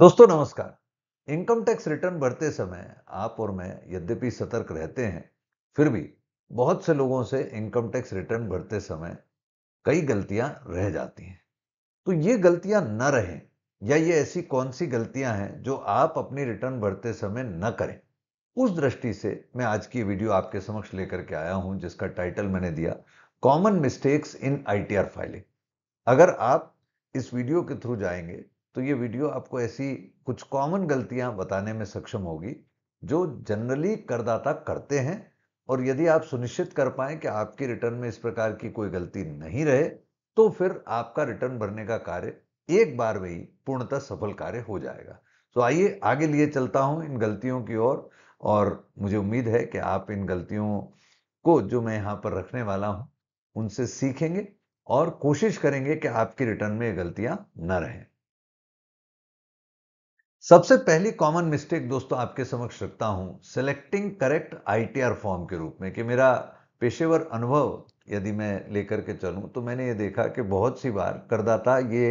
दोस्तों नमस्कार income tax return भरते समय आप और मैं यद्यपि सतर्क रहते हैं फिर भी बहुत से लोगों से इनकम टैक्स रिटर्न भरते समय कई गलतियां रह जाती हैं तो ये गलतियां न रहें या ये ऐसी कौन सी गलतियां हैं जो आप अपनी रिटर्न भरते समय न करें उस दृष्टि से मैं आज की वीडियो आपके समक्ष लेकर के आया हूं जिसका टाइटल मैंने दिया common mistakes in ITR filing अगर आप इस वीडियो के थ्रू जाएंगे तो ये वीडियो आपको ऐसी कुछ कॉमन गलतियां बताने में सक्षम होगी जो जनरली करदाता करते हैं और यदि आप सुनिश्चित कर पाए कि आपकी रिटर्न में इस प्रकार की कोई गलती नहीं रहे तो फिर आपका रिटर्न भरने का कार्य एक बार में ही पूर्णतः सफल कार्य हो जाएगा तो आइए आगे लिए चलता हूं इन गलतियों की ओर और, और मुझे उम्मीद है कि आप इन गलतियों को जो मैं यहां पर रखने वाला हूं उनसे सीखेंगे और कोशिश करेंगे कि आपकी रिटर्न में ये गलतियां न रहें सबसे पहली कॉमन मिस्टेक दोस्तों आपके समक्ष रखता हूं सेलेक्टिंग करेक्ट आईटीआर फॉर्म के रूप में कि मेरा पेशेवर अनुभव यदि मैं लेकर के चलूं तो मैंने ये देखा कि बहुत सी बार करदाता ये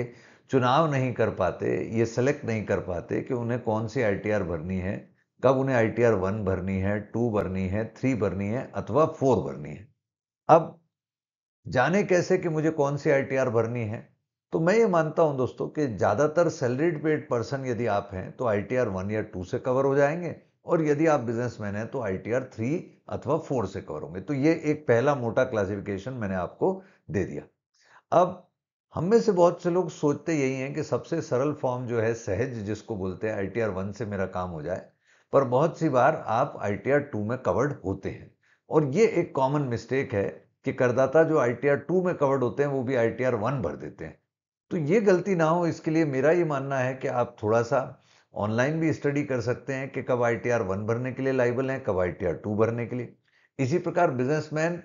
चुनाव नहीं कर पाते ये सेलेक्ट नहीं कर पाते कि उन्हें कौन सी आई भरनी है कब उन्हें आई टी आर वन भरनी है टू भरनी है थ्री भरनी है अथवा फोर भरनी है अब जाने कैसे कि मुझे कौन सी आई टी आर भरनी है तो मैं ये मानता हूं दोस्तों कि ज़्यादातर सैलरीड पेड पर्सन यदि आप हैं तो आई टी आर वन या टू से कवर हो जाएंगे और यदि आप बिजनेसमैन हैं तो आई टी आर थ्री अथवा फोर से कवर होंगे तो ये एक पहला मोटा क्लासिफिकेशन मैंने आपको दे दिया अब हम में से बहुत से लोग सोचते यही हैं कि सबसे सरल फॉर्म जो है सहज जिसको बोलते हैं आई टी आर वन से मेरा काम हो जाए पर बहुत सी बार आप आई टी आर टू में कवर्ड होते हैं और ये एक कॉमन मिस्टेक है कि करदाता जो आई टी आर टू में कवर्ड होते हैं वो भी आई टी आर वन भर देते हैं तो ये गलती ना हो इसके लिए मेरा ये मानना है कि आप थोड़ा सा ऑनलाइन भी स्टडी कर सकते हैं कि कब आई टी आर वन भरने के लिए लाइबल है कब आई टी आर टू भरने के लिए इसी प्रकार बिजनेसमैन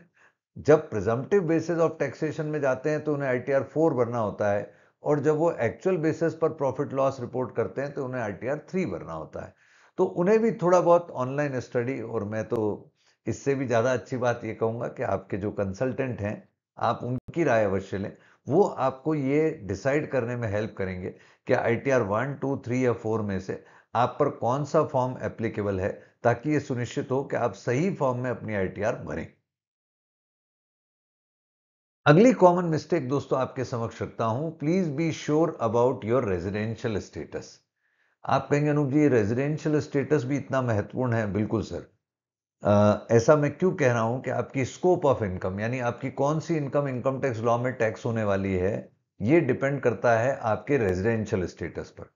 जब प्रिजम्पटिव बेसिस ऑफ टैक्सेशन में जाते हैं तो उन्हें आई टी आर फोर भरना होता है और जब वो एक्चुअल बेसिस पर प्रॉफिट लॉस रिपोर्ट करते हैं तो उन्हें आई टी आर थ्री भरना होता है तो उन्हें भी थोड़ा बहुत ऑनलाइन स्टडी और मैं तो इससे भी ज़्यादा अच्छी बात ये कहूँगा कि आपके जो कंसल्टेंट हैं आप उनकी राय अवश्य लें वो आपको ये डिसाइड करने में हेल्प करेंगे कि I T R one two three या फोर में से आप पर कौन सा फॉर्म एप्लीकेबल है ताकि ये सुनिश्चित हो कि आप सही फॉर्म में अपनी आई टी आर भरें अगली कॉमन मिस्टेक दोस्तों आपके समक्ष रखता हूं please be sure about your residential status आप कहेंगे अनूप जी रेजिडेंशियल स्टेटस भी इतना महत्वपूर्ण है बिल्कुल सर ऐसा मैं क्यों कह रहा हूं कि आपकी स्कोप ऑफ इनकम यानी आपकी कौन सी इनकम इनकम टैक्स लॉ में टैक्स होने वाली है ये डिपेंड करता है आपके रेजिडेंशियल स्टेटस पर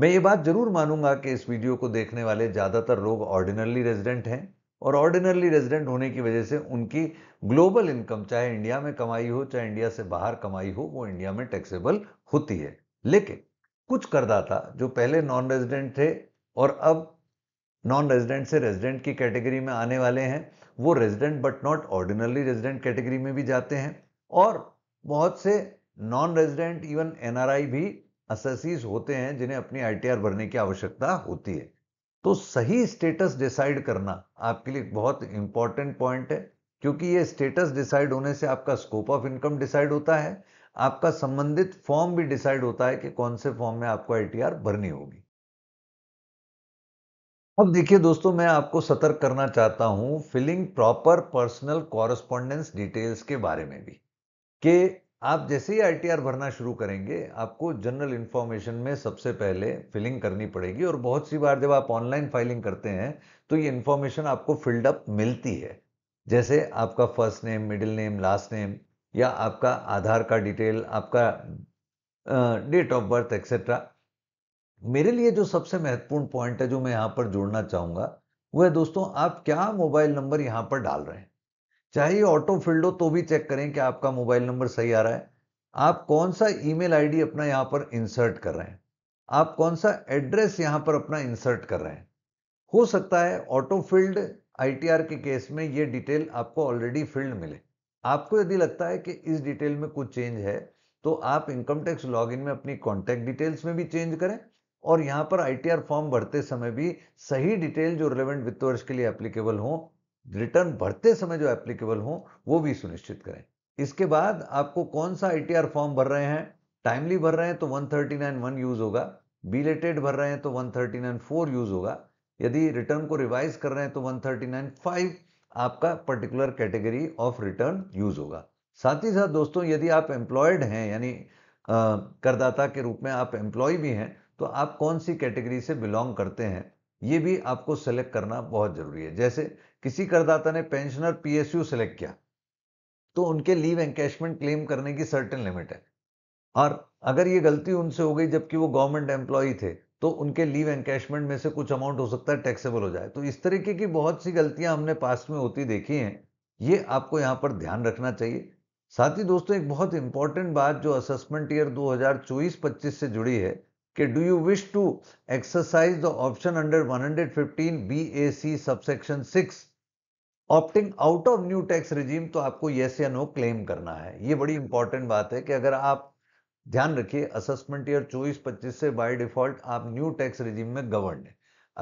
मैं ये बात जरूर मानूंगा कि इस वीडियो को देखने वाले ज़्यादातर लोग ऑर्डिनरली रेजिडेंट हैं और ऑर्डिनरली रेजिडेंट होने की वजह से उनकी ग्लोबल इनकम चाहे इंडिया में कमाई हो चाहे इंडिया से बाहर कमाई हो वो इंडिया में टैक्सेबल होती है लेकिन कुछ करदाता जो पहले नॉन रेजिडेंट थे और अब नॉन रेजिडेंट से रेजिडेंट की कैटेगरी में आने वाले हैं वो resident but not ordinarily resident category में भी जाते हैं और बहुत से नॉन रेजिडेंट इवन एन भी असेसीज होते हैं जिन्हें अपनी आई भरने की आवश्यकता होती है तो सही स्टेटस डिसाइड करना आपके लिए बहुत इंपॉर्टेंट पॉइंट है क्योंकि ये स्टेटस डिसाइड होने से आपका स्कोप ऑफ इनकम डिसाइड होता है आपका संबंधित फॉर्म भी डिसाइड होता है कि कौन से फॉर्म में आपको आई भरनी होगी अब देखिए दोस्तों मैं आपको सतर्क करना चाहता हूं filling proper personal correspondence details के बारे में भी कि आप जैसे ही आईटीआर भरना शुरू करेंगे आपको जनरल इन्फॉर्मेशन में सबसे पहले फिलिंग करनी पड़ेगी और बहुत सी बार जब आप ऑनलाइन फाइलिंग करते हैं तो ये इन्फॉर्मेशन आपको फिल्ड अप मिलती है जैसे आपका first name middle name last name या आपका आधार का डिटेल आपका डेट ऑफ बर्थ एक्सेट्रा मेरे लिए जो सबसे महत्वपूर्ण पॉइंट है जो मैं यहां पर जोड़ना चाहूंगा वो है दोस्तों आप क्या मोबाइल नंबर यहां पर डाल रहे हैं चाहे ऑटो फील्ड हो तो भी चेक करें कि आपका मोबाइल नंबर सही आ रहा है आप कौन सा ईमेल आईडी अपना यहां पर इंसर्ट कर रहे हैं आप कौन सा एड्रेस यहां पर अपना इंसर्ट कर रहे हैं हो सकता है ऑटो फील्ड आईटीआर के केस में ये डिटेल आपको ऑलरेडी फील्ड मिले आपको यदि लगता है कि इस डिटेल में कुछ चेंज है तो आप इनकम टैक्स लॉगिन में अपनी कॉन्टैक्ट डिटेल्स में भी चेंज करें और यहां पर आईटीआर फॉर्म भरते समय भी सही डिटेल जो रिलेवेंट वित्त वर्ष के लिए एप्लीकेबल हो रिटर्न भरते समय जो एप्लीकेबल हो वो भी सुनिश्चित करें इसके बाद आपको कौन सा आईटीआर फॉर्म भर रहे हैं टाइमली भर रहे हैं तो 139 वन यूज होगा बिलेटेड भर रहे हैं तो 139 फोर यूज होगा यदि रिटर्न को रिवाइज कर रहे हैं तो 139 फाइव आपका particular category of return use होगा साथ ही साथ दोस्तों यदि आप एम्प्लॉयड हैं यानी करदाता के रूप में आप एम्प्लॉय भी हैं तो आप कौन सी कैटेगरी से बिलोंग करते हैं ये भी आपको सेलेक्ट करना बहुत जरूरी है जैसे किसी करदाता ने पेंशनर पीएसयू सेलेक्ट किया तो उनके लीव एंकेशमेंट क्लेम करने की सर्टेन लिमिट है और अगर ये गलती उनसे हो गई जबकि वो गवर्नमेंट एम्प्लॉय थे तो उनके लीव एंकेशमेंट में से कुछ अमाउंट हो सकता है टैक्सेबल हो जाए तो इस तरीके की बहुत सी गलतियां हमने पास्ट में होती देखी हैं ये आपको यहाँ पर ध्यान रखना चाहिए साथ ही दोस्तों एक बहुत इंपॉर्टेंट बात जो असेसमेंट ईयर 2024-25 से जुड़ी है कि do you wish to exercise the option under 115 BAC subsection 6 opting out of new tax regime तो आपको यस या नो क्लेम करना है ये बड़ी इंपॉर्टेंट बात है कि अगर आप ध्यान रखिए असेसमेंट ईयर चौबीस पच्चीस से बाय डिफॉल्ट आप न्यू टैक्स रिजीम में गवर्न है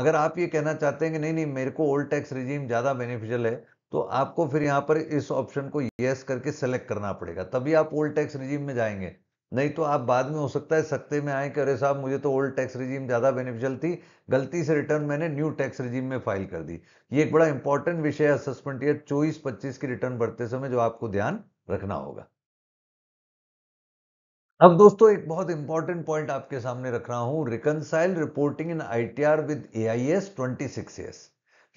अगर आप ये कहना चाहते हैं कि नहीं नहीं मेरे को ओल्ड टैक्स रिजीम ज़्यादा बेनिफिशियल है तो आपको फिर यहाँ पर इस ऑप्शन को येस करके सेलेक्ट करना पड़ेगा तभी आप ओल्ड टैक्स रिजीम में जाएंगे नहीं तो आप बाद में हो सकता है सकते में आए कि अरे साहब मुझे तो ओल्ड टैक्स रिजीम ज़्यादा बेनिफिशियल थी गलती से रिटर्न मैंने न्यू टैक्स रिजीम में फाइल कर दी ये एक बड़ा इंपॉर्टेंट विषय है असेसमेंट ईयर चौबीस पच्चीस की रिटर्न भरते समय जो आपको ध्यान रखना होगा अब दोस्तों एक बहुत इंपॉर्टेंट पॉइंट आपके सामने रख रहा हूं reconcile reporting in ITR with AIS 26 years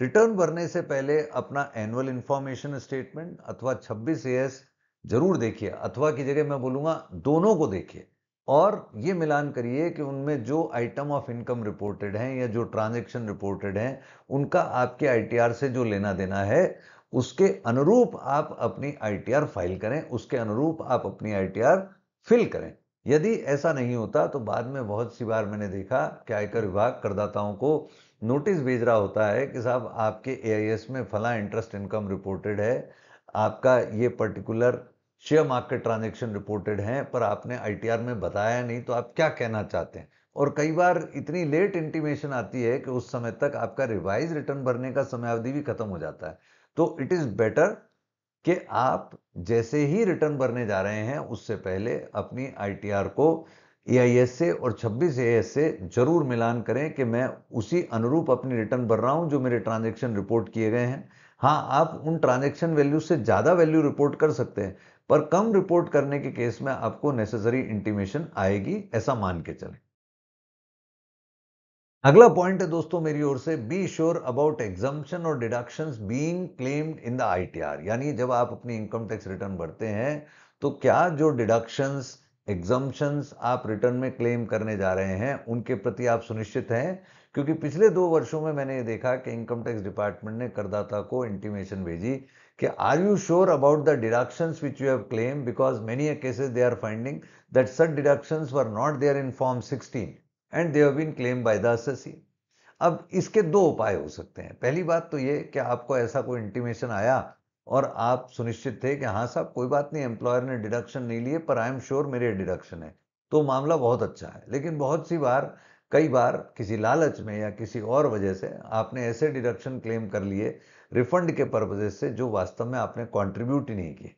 return भरने से पहले अपना एनुअल इंफॉर्मेशन स्टेटमेंट अथवा 26 एस जरूर देखिए अथवा की जगह मैं बोलूंगा दोनों को देखिए और ये मिलान करिए कि उनमें जो आइटम ऑफ इनकम रिपोर्टेड हैं या जो ट्रांजेक्शन रिपोर्टेड हैं उनका आपके आईटीआर से जो लेना देना है उसके अनुरूप आप अपनी आईटीआर फाइल करें उसके अनुरूप आप अपनी आईटीआर फिल करें यदि ऐसा नहीं होता तो बाद में बहुत सी बार मैंने देखा कि आयकर विभाग करदाताओं को नोटिस भेज रहा होता है कि साहब आपके ए में फला इंटरेस्ट इनकम रिपोर्टेड है आपका ये particular share market transaction reported हैं पर आपने आईटीआर में बताया नहीं तो आप क्या कहना चाहते हैं और कई बार इतनी लेट इंटीमेशन आती है कि उस समय तक आपका रिवाइज रिटर्न भरने का समय अवधि भी खत्म हो जाता है तो इट इज़ बेटर कि आप जैसे ही रिटर्न भरने जा रहे हैं उससे पहले अपनी आई को ए से और 26 ए से जरूर मिलान करें कि मैं उसी अनुरूप अपनी रिटर्न भर रहा हूं जो मेरे ट्रांजेक्शन रिपोर्ट किए गए हैं हाँ आप उन ट्रांजेक्शन वैल्यू से ज़्यादा वैल्यू रिपोर्ट कर सकते हैं पर कम रिपोर्ट करने के केस में आपको नेसेसरी इंटीमेशन आएगी ऐसा मान के चले अगला पॉइंट है दोस्तों मेरी ओर से बी श्योर अबाउट एग्जामेशन और deduction being claimed in the ITR यानी जब आप अपनी इनकम टैक्स रिटर्न भरते हैं तो क्या जो डिडक्शंस एग्जाम्पन्स आप रिटर्न में क्लेम करने जा रहे हैं उनके प्रति आप सुनिश्चित हैं क्योंकि पिछले दो वर्षों में मैंने ये देखा कि इनकम टैक्स डिपार्टमेंट ने करदाता को इंटीमेशन भेजी कि are you sure about the deductions which you have claim because many cases they are finding that such deductions were not there in form sixteen and they have been claim by the assessee अब इसके दो उपाय हो सकते हैं पहली बात तो ये कि आपको ऐसा कोई इंटीमेशन आया और आप सुनिश्चित थे कि हाँ साहब कोई बात नहीं एम्प्लॉयर ने डिडक्शन नहीं लिए पर आई एम श्योर मेरे डिडक्शन है तो मामला बहुत अच्छा है लेकिन बहुत सी बार कई बार किसी लालच में या किसी और वजह से आपने ऐसे डिडक्शन क्लेम कर लिए रिफंड के पर्पजेस से जो वास्तव में आपने कॉन्ट्रीब्यूट ही नहीं किए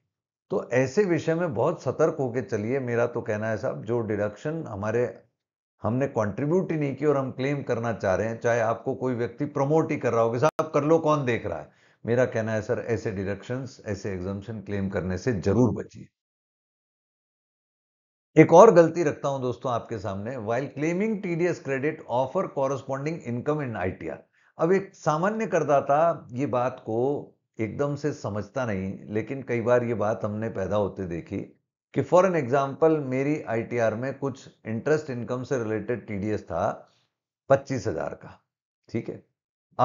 तो ऐसे विषय में बहुत सतर्क होकर चलिए मेरा तो कहना है साहब जो डिडक्शन हमारे हमने कॉन्ट्रीब्यूट ही नहीं किया और हम क्लेम करना चाह रहे हैं चाहे आपको कोई व्यक्ति प्रमोट ही कर रहा हो कि साहब कर लो कौन देख रहा है मेरा कहना है सर ऐसे डिडक्शन ऐसे एग्जामेशन क्लेम करने से जरूर बचिए एक और गलती रखता हूं दोस्तों आपके सामने while claiming TDS credit offer corresponding income in ITR अब एक सामान्य करदाता ये बात को एकदम से समझता नहीं लेकिन कई बार ये बात हमने पैदा होते देखी कि फॉर एन एग्जाम्पल मेरी आई में कुछ इंटरेस्ट इनकम से रिलेटेड टी था पच्चीस हजार का ठीक है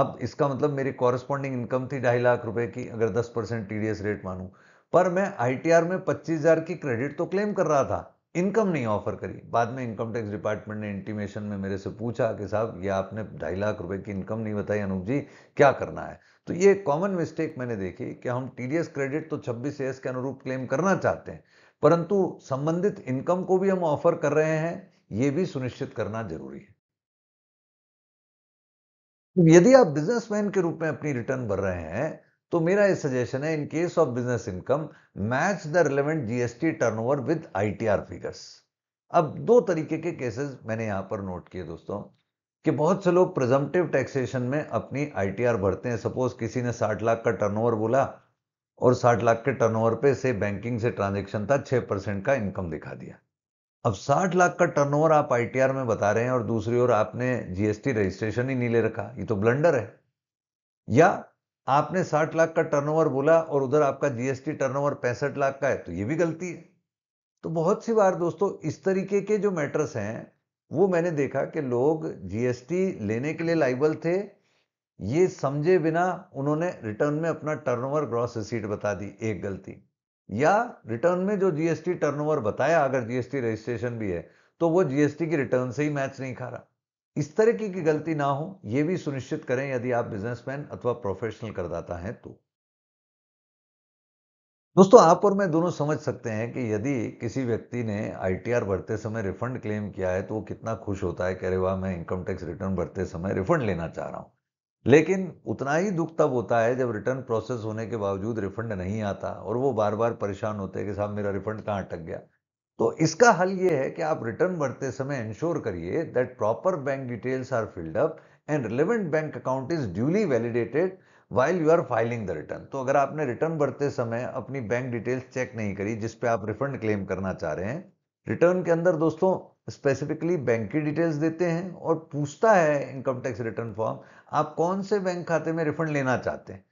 अब इसका मतलब मेरी कॉरस्पॉन्डिंग इनकम थी ढाई लाख रुपए की अगर दस परसेंट टीडीएस रेट मानूं पर मैं आईटीआर में पच्चीस हजार की क्रेडिट तो क्लेम कर रहा था इनकम नहीं ऑफर करी बाद में इनकम टैक्स डिपार्टमेंट ने इंटीमेशन में मेरे से पूछा कि साहब ये आपने ढाई लाख रुपए की इनकम नहीं बताई अनूप जी क्या करना है तो ये कॉमन मिस्टेक मैंने देखी कि हम टी क्रेडिट तो छब्बीस एस के अनुरूप क्लेम करना चाहते हैं परंतु संबंधित इनकम को भी हम ऑफर कर रहे हैं ये भी सुनिश्चित करना जरूरी है तो यदि आप बिजनेसमैन के रूप में अपनी रिटर्न भर रहे हैं तो मेरा ये सजेशन है in case of business income match the relevant GST turnover with ITR figures अब दो तरीके के केसेस मैंने यहां पर नोट किए दोस्तों कि बहुत से लोग प्रिजम्पटिव टैक्सेशन में अपनी आईटीआर भरते हैं सपोज किसी ने 60 लाख का टर्नओवर बोला और 60 लाख के टर्नओवर पे से बैंकिंग से ट्रांजेक्शन था 6 परसेंट का इनकम दिखा दिया अब 60 लाख का टर्नओवर आप आईटीआर में बता रहे हैं और दूसरी ओर आपने जीएसटी रजिस्ट्रेशन ही नहीं ले रखा ये तो ब्लंडर है या आपने 60 लाख का टर्नओवर बोला और उधर आपका जीएसटी टर्नओवर पैंसठ लाख का है तो ये भी गलती है तो बहुत सी बार दोस्तों इस तरीके के जो मैटर्स हैं वो मैंने देखा कि लोग जीएसटी लेने के लिए लाइबल थे ये समझे बिना उन्होंने रिटर्न में अपना टर्नओवर ग्रॉस रिसीट बता दी एक गलती या रिटर्न में जो जीएसटी टर्नओवर बताया अगर जीएसटी रजिस्ट्रेशन भी है तो वो जीएसटी की रिटर्न से ही मैच नहीं खा रहा इस तरीके की गलती ना हो यह भी सुनिश्चित करें यदि आप बिजनेसमैन अथवा प्रोफेशनल करदाता हैं तो दोस्तों आप और मैं दोनों समझ सकते हैं कि यदि किसी व्यक्ति ने आईटीआर भरते समय रिफंड क्लेम किया है तो वो कितना खुश होता है कह रहे वाह मैं इनकम टैक्स रिटर्न भरते समय रिफंड लेना चाह रहा हूं लेकिन उतना ही दुख तब होता है जब रिटर्न प्रोसेस होने के बावजूद रिफंड नहीं आता और वो बार बार परेशान होते हैं कि साहब मेरा रिफंड कहाँ अटक गया तो इसका हल ये है कि आप रिटर्न भरते समय इंश्योर करिए that proper bank details are filled up and relevant bank account is duly validated while you are filing the return तो अगर आपने रिटर्न भरते समय अपनी बैंक डिटेल्स चेक नहीं करी जिस पे आप रिफंड क्लेम करना चाह रहे हैं रिटर्न के अंदर दोस्तों स्पेसिफिकली बैंक की डिटेल्स देते हैं और पूछता है इनकम टैक्स रिटर्न फॉर्म आप कौन से बैंक खाते में रिफंड लेना चाहते हैं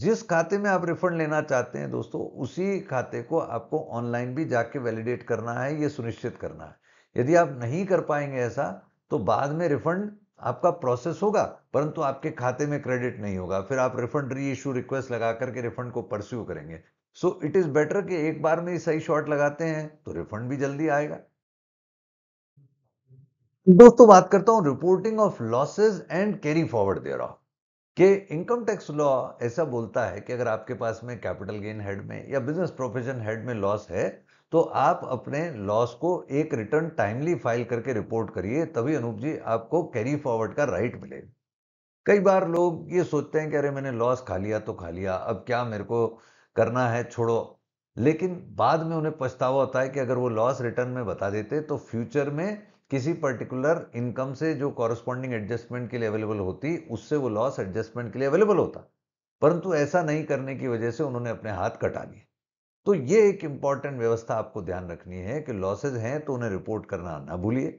जिस खाते में आप रिफंड लेना चाहते हैं दोस्तों उसी खाते को आपको ऑनलाइन भी जाके वैलिडेट करना है ये सुनिश्चित करना है यदि आप नहीं कर पाएंगे ऐसा तो बाद में रिफंड आपका प्रोसेस होगा परंतु आपके खाते में क्रेडिट नहीं होगा फिर आप रिफंड री इशू रिक्वेस्ट लगा करके रिफंड को परस्यू करेंगे सो इट इज बेटर कि एक बार में ही सही शॉट लगाते हैं तो रिफंड भी जल्दी आएगा दोस्तों बात करता हूं reporting of losses and carry forward दे रहा कि इनकम टैक्स लॉ ऐसा बोलता है कि अगर आपके पास में कैपिटल गेन हेड में या बिजनेस प्रोफेशन हेड में लॉस है तो आप अपने लॉस को एक रिटर्न टाइमली फाइल करके रिपोर्ट करिए तभी अनूप जी आपको कैरी फॉरवर्ड का राइट मिले कई बार लोग ये सोचते हैं कि अरे मैंने लॉस खा लिया तो खा लिया अब क्या मेरे को करना है छोड़ो लेकिन बाद में उन्हें पछतावा होता है कि अगर वो लॉस रिटर्न में बता देते तो फ्यूचर में किसी पर्टिकुलर इनकम से जो कॉरस्पॉन्डिंग एडजस्टमेंट के लिए अवेलेबल होती उससे वो लॉस एडजस्टमेंट के लिए अवेलेबल होता परंतु ऐसा नहीं करने की वजह से उन्होंने अपने हाथ कटा लिए तो ये एक इंपॉर्टेंट व्यवस्था आपको ध्यान रखनी है कि लॉसेज हैं तो उन्हें रिपोर्ट करना ना भूलिए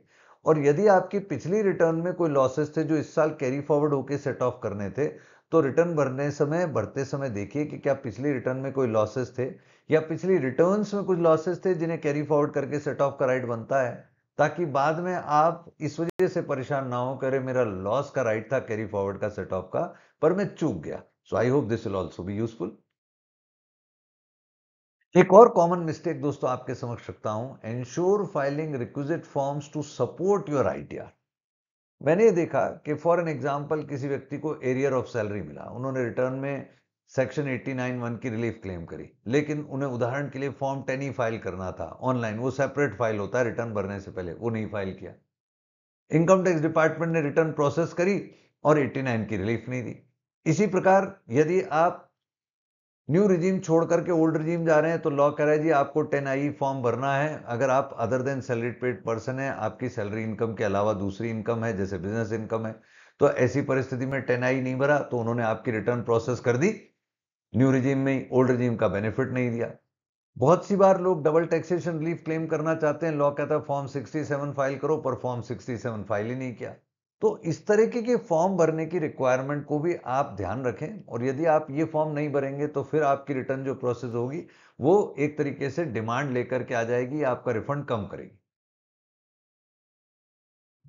और यदि आपकी पिछली रिटर्न में कोई लॉसेज थे जो इस साल कैरी फॉरवर्ड होकर सेट ऑफ करने थे तो रिटर्न भरने समय भरते समय देखिए कि क्या पिछली रिटर्न में कोई लॉसेस थे या पिछली रिटर्न्स में कुछ लॉसेस थे जिन्हें कैरी फॉरवर्ड करके सेट ऑफ राइट बनता है ताकि बाद में आप इस वजह से परेशान ना हो करे मेरा लॉस का राइट था कैरी फॉरवर्ड का सेट ऑफ का पर मैं चूक गया so I hope this will also be useful एक और कॉमन मिस्टेक दोस्तों आपके समक्ष रखता हूं ensure filing requisite forms to support your idea मैंने देखा कि फॉर एन एग्जाम्पल किसी व्यक्ति को एरियर ऑफ सैलरी मिला उन्होंने रिटर्न में सेक्शन 89.1 की रिलीफ क्लेम करी लेकिन उन्हें उदाहरण के लिए फॉर्म टेन ही फाइल करना था ऑनलाइन वो सेपरेट फाइल होता है रिटर्न भरने से पहले वो नहीं फाइल किया इनकम टैक्स डिपार्टमेंट ने रिटर्न प्रोसेस करी और 89 की रिलीफ नहीं दी इसी प्रकार यदि आप न्यू रिजीम छोड़ करके ओल्ड रिजीम जा रहे हैं तो लॉ कह रहा है जी आपको टेन आई फॉर्म भरना है अगर आप other than salaried paid person है आपकी सैलरी इनकम के अलावा दूसरी इनकम है जैसे बिजनेस इनकम है तो ऐसी परिस्थिति में टेन आई e नहीं भरा तो उन्होंने आपकी रिटर्न प्रोसेस कर दी न्यू रिजीम में ओल्ड रिजीम का बेनिफिट नहीं दिया बहुत सी बार लोग डबल टैक्सेशन रिलीफ क्लेम करना चाहते हैं लॉ कहता है फॉर्म 67 फाइल करो पर फॉर्म 67 फाइल ही नहीं किया तो इस तरीके के फॉर्म भरने की रिक्वायरमेंट को भी आप ध्यान रखें और यदि आप ये फॉर्म नहीं भरेंगे तो फिर आपकी रिटर्न जो प्रोसेस होगी वो एक तरीके से डिमांड लेकर के आ जाएगी आपका रिफंड कम करेगी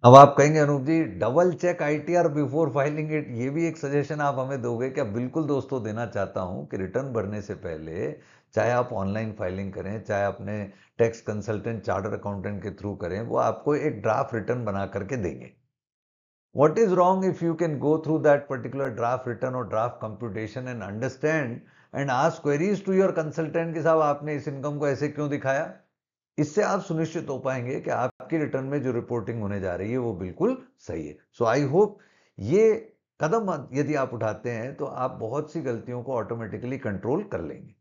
अब आप कहेंगे Anoop ji double check ITR before filing it ये भी एक सजेशन आप हमें दोगे क्या बिल्कुल दोस्तों देना चाहता हूँ कि रिटर्न भरने से पहले चाहे आप ऑनलाइन फाइलिंग करें चाहे अपने टैक्स कंसल्टेंट चार्टर अकाउंटेंट के थ्रू करें वो आपको एक ड्राफ्ट रिटर्न बना करके देंगे what is wrong if you can go through that particular draft return और draft computation and understand and ask queries to your consultant के साहब आपने इस इनकम को ऐसे क्यों दिखाया इससे आप सुनिश्चित हो पाएंगे कि आपकी रिटर्न में जो रिपोर्टिंग होने जा रही है वो बिल्कुल सही है सो आई होप ये कदम यदि आप उठाते हैं तो आप बहुत सी गलतियों को ऑटोमेटिकली कंट्रोल कर लेंगे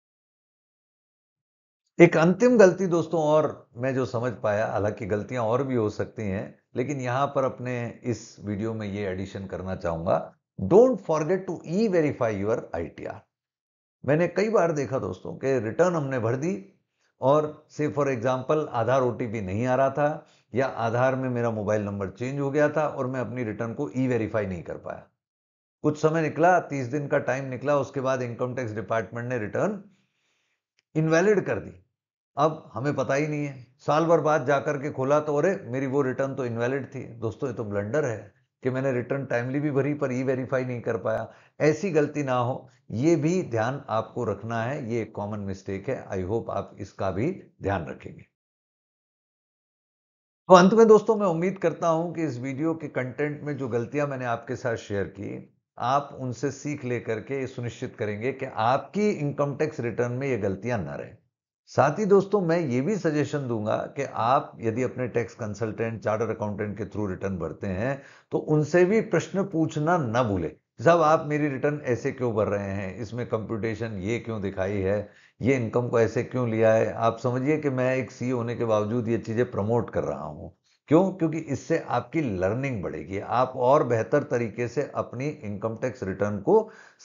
एक अंतिम गलती दोस्तों और मैं जो समझ पाया हालांकि गलतियां और भी हो सकती हैं लेकिन यहां पर अपने इस वीडियो में ये एडिशन करना चाहूंगा don't forget to e verify your ITR मैंने कई बार देखा दोस्तों कि रिटर्न हमने भर दी और से फॉर एग्जाम्पल आधार ओ नहीं आ रहा था या आधार में मेरा मोबाइल नंबर चेंज हो गया था और मैं अपनी रिटर्न को ई वेरीफाई नहीं कर पाया कुछ समय निकला तीस दिन का टाइम निकला उसके बाद इनकम टैक्स डिपार्टमेंट ने रिटर्न इनवैलिड कर दी अब हमें पता ही नहीं है साल भर बाद जाकर के खोला तो अरे मेरी वो रिटर्न तो इनवैलिड थी दोस्तों ये तो ब्लंडर है कि मैंने रिटर्न टाइमली भी भरी पर ई वेरीफाई नहीं कर पाया ऐसी गलती ना हो ये भी ध्यान आपको रखना है ये एक कॉमन मिस्टेक है आई होप आप इसका भी ध्यान रखेंगे तो अंत में दोस्तों मैं उम्मीद करता हूं कि इस वीडियो के कंटेंट में जो गलतियां मैंने आपके साथ शेयर की आप उनसे सीख लेकर के ये सुनिश्चित करेंगे कि आपकी इनकम टैक्स रिटर्न में ये गलतियां ना रहें साथ ही दोस्तों मैं ये भी सजेशन दूंगा कि आप यदि अपने टैक्स कंसल्टेंट चार्टर अकाउंटेंट के थ्रू रिटर्न भरते हैं तो उनसे भी प्रश्न पूछना ना भूले साहब आप मेरी रिटर्न ऐसे क्यों भर रहे हैं इसमें कंप्यूटेशन ये क्यों दिखाई है ये इनकम को ऐसे क्यों लिया है आप समझिए कि मैं एक सी e होने के बावजूद ये चीज़ें प्रमोट कर रहा हूं क्यों क्योंकि इससे आपकी लर्निंग बढ़ेगी आप और बेहतर तरीके से अपनी इनकम टैक्स रिटर्न को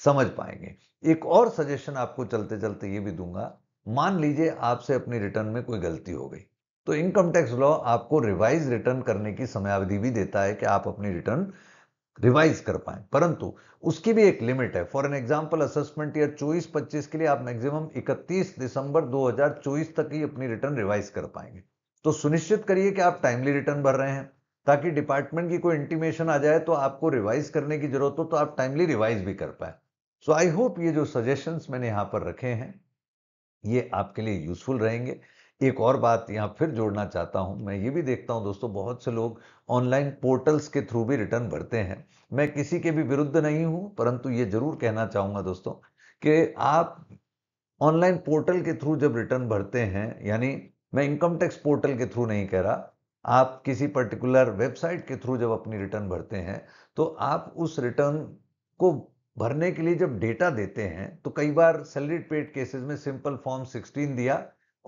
समझ पाएंगे एक और सजेशन आपको चलते चलते ये भी दूंगा मान लीजिए आपसे अपनी रिटर्न में कोई गलती हो गई तो इनकम टैक्स लॉ आपको रिवाइज रिटर्न करने की समयावधि भी देता है कि आप अपनी रिटर्न रिवाइज कर पाए परंतु उसकी भी एक लिमिट है for an example assessment year चौबीस पच्चीस के लिए आप मैक्सिमम 31 दिसंबर 2024 तक ही अपनी रिटर्न रिवाइज कर पाएंगे तो सुनिश्चित करिए कि आप टाइमली रिटर्न भर रहे हैं ताकि डिपार्टमेंट की कोई इंटीमेशन आ जाए तो आपको रिवाइज करने की जरूरत हो तो आप टाइमली रिवाइज भी कर पाए सो आई होप ये जो सजेशंस मैंने यहां पर रखे हैं ये आपके लिए यूज़फुल रहेंगे एक और बात यहाँ फिर जोड़ना चाहता हूँ मैं ये भी देखता हूँ दोस्तों बहुत से लोग ऑनलाइन पोर्टल्स के थ्रू भी रिटर्न भरते हैं मैं किसी के भी विरुद्ध नहीं हूँ परंतु ये जरूर कहना चाहूँगा दोस्तों कि आप ऑनलाइन पोर्टल के थ्रू जब रिटर्न भरते हैं यानी मैं इनकम टैक्स पोर्टल के थ्रू नहीं कह रहा आप किसी पर्टिकुलर वेबसाइट के थ्रू जब अपनी रिटर्न भरते हैं तो आप उस रिटर्न को भरने के लिए जब डेटा देते हैं तो कई बार सैलरी पेड केसेस में सिंपल फॉर्म 16 दिया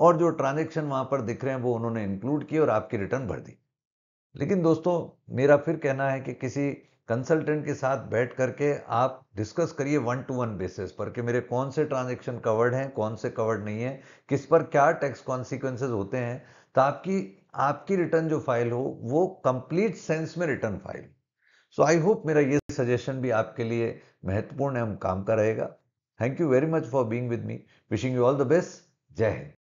और जो ट्रांजेक्शन वहां पर दिख रहे हैं वो उन्होंने इंक्लूड किए और आपकी रिटर्न भर दी लेकिन दोस्तों मेरा फिर कहना है कि किसी कंसल्टेंट के साथ बैठ करके आप डिस्कस करिए वन टू वन बेसिस पर कि मेरे कौन से ट्रांजेक्शन कवर्ड हैं कौन से कवर्ड नहीं है किस पर क्या टैक्स कॉन्सिक्वेंसेज होते हैं तो आपकी आपकी रिटर्न जो फाइल हो वो कंप्लीट सेंस में return file so I hope मेरा ये सजेशन भी आपके लिए महत्वपूर्ण एवं काम का रहेगा thank you very much for being with me wishing you all the best जय हिंद